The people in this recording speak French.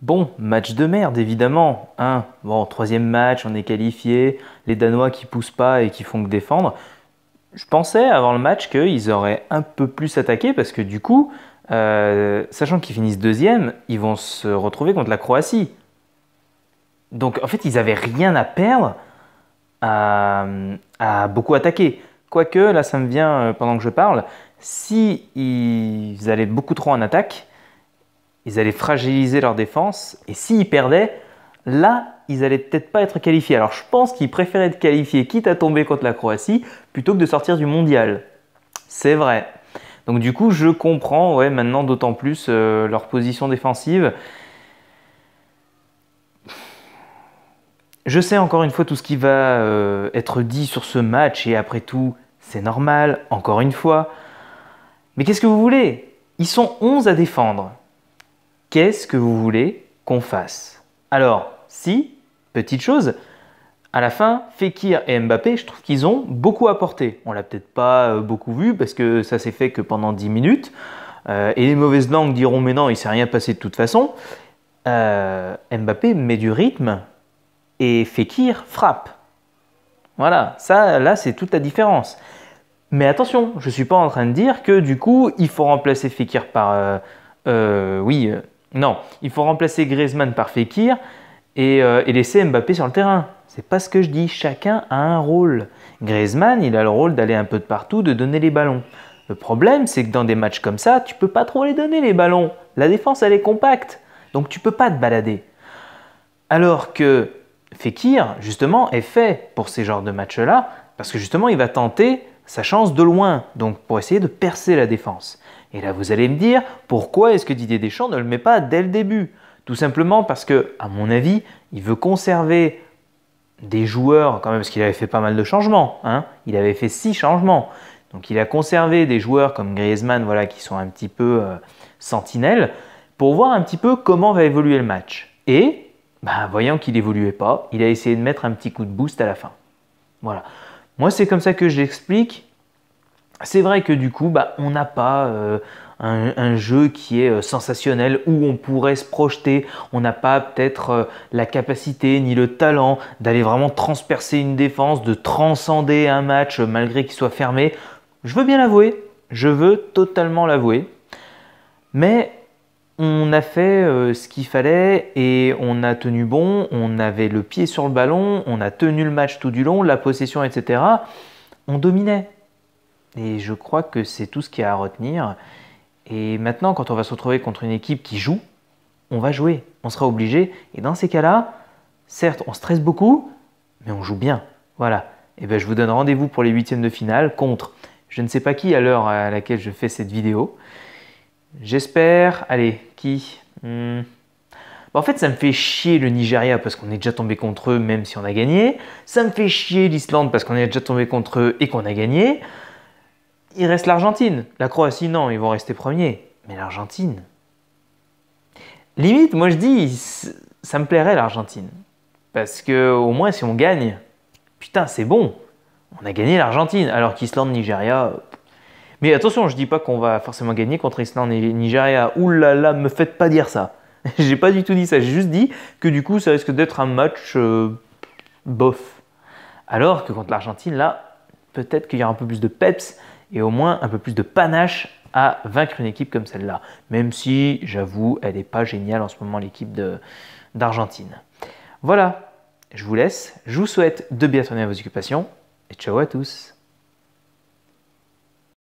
Bon, match de merde évidemment. Hein bon, troisième match, on est qualifié. Les Danois qui poussent pas et qui font que défendre. Je pensais avant le match qu'ils auraient un peu plus attaqué parce que du coup, euh, sachant qu'ils finissent deuxième, ils vont se retrouver contre la Croatie. Donc en fait, ils avaient rien à perdre à, beaucoup attaquer. Quoique, là ça me vient euh, pendant que je parle, si ils allaient beaucoup trop en attaque, ils allaient fragiliser leur défense, et s'ils perdaient, là, ils allaient peut-être pas être qualifiés. Alors je pense qu'ils préféraient être qualifiés, quitte à tomber contre la Croatie, plutôt que de sortir du mondial. C'est vrai. Donc du coup, je comprends ouais, maintenant d'autant plus euh, leur position défensive. Je sais encore une fois tout ce qui va euh, être dit sur ce match et après tout, c'est normal, encore une fois. Mais qu'est-ce que vous voulez Ils sont 11 à défendre qu'est-ce que vous voulez qu'on fasse Alors, si, petite chose, à la fin, Fekir et Mbappé, je trouve qu'ils ont beaucoup apporté. On l'a peut-être pas euh, beaucoup vu parce que ça s'est fait que pendant 10 minutes. Euh, et les mauvaises langues diront mais non, il s'est rien passé de toute façon. Euh, Mbappé met du rythme et Fekir frappe. Voilà, ça, là, c'est toute la différence. Mais attention, je ne suis pas en train de dire que du coup, il faut remplacer Fekir par... oui, non, il faut remplacer Griezmann par Fekir euh, et, laisser Mbappé sur le terrain. C'est pas ce que je dis, chacun a un rôle. Griezmann, il a le rôle d'aller un peu de partout, de donner les ballons. Le problème, c'est que dans des matchs comme ça, tu peux pas trop les donner les ballons. La défense, elle est compacte, donc tu peux pas te balader. Alors que Fekir, justement, est fait pour ces genres de matchs-là, parce que justement, il va tenter sa chance de loin, donc pour essayer de percer la défense. Et là, vous allez me dire, pourquoi est-ce que Didier Deschamps ne le met pas dès le début Tout simplement parce que, à mon avis, il veut conserver des joueurs, quand même, parce qu'il avait fait pas mal de changements. Hein il avait fait six changements. Donc il a conservé des joueurs comme Griezmann, voilà, qui sont un petit peu euh, sentinelles, pour voir un petit peu comment va évoluer le match. Et, bah, voyant qu'il n'évoluait pas, il a essayé de mettre un petit coup de boost à la fin. Voilà. Moi, c'est comme ça que j'explique, c'est vrai que du coup, bah, on n'a pas euh, un, jeu qui est euh, sensationnel où on pourrait se projeter. On n'a pas peut-être euh, la capacité ni le talent d'aller vraiment transpercer une défense, de transcender un match malgré qu'il soit fermé. Je veux bien l'avouer, je veux totalement l'avouer. Mais on a fait ce qu'il fallait et on a tenu bon. On avait le pied sur le ballon, on a tenu le match tout du long, la possession, etc. On dominait et je crois que c'est tout ce qu'il y a à retenir. Et maintenant, quand on va se retrouver contre une équipe qui joue, on va jouer, on sera obligé. Et dans ces cas-là, certes, on stresse beaucoup, mais on joue bien. Voilà. Et eh bien, je vous donne rendez-vous pour les huitièmes de finale contre je ne sais pas qui à l'heure à laquelle je fais cette vidéo. J'espère. Allez, qui hmm. bah, En fait, ça me fait chier le Nigeria parce qu'on est déjà tombé contre eux, même si on a gagné. Ça me fait chier l'Islande parce qu'on est déjà tombé contre eux et qu'on a gagné il reste l'Argentine. La Croatie, non, ils vont rester premiers. Mais l'Argentine. Limite, moi je dis, ça me plairait l'Argentine. Parce que au moins si on gagne, putain, c'est bon. On a gagné l'Argentine. Alors qu'Islande, Nigeria. Mais attention, je dis pas qu'on va forcément gagner contre Islande et Nigeria. Ouh là là, me faites pas dire ça. j'ai pas du tout dit ça. J'ai juste dit que du coup, ça risque d'être un match euh, bof. Alors que contre l'Argentine, là, peut-être qu'il y a un peu plus de peps, et au moins un peu plus de panache à vaincre une équipe comme celle-là. Même si, j'avoue, elle n'est pas géniale en ce moment, l'équipe d'Argentine. Voilà, je vous laisse. Je vous souhaite de bien tourner à vos occupations et ciao à tous.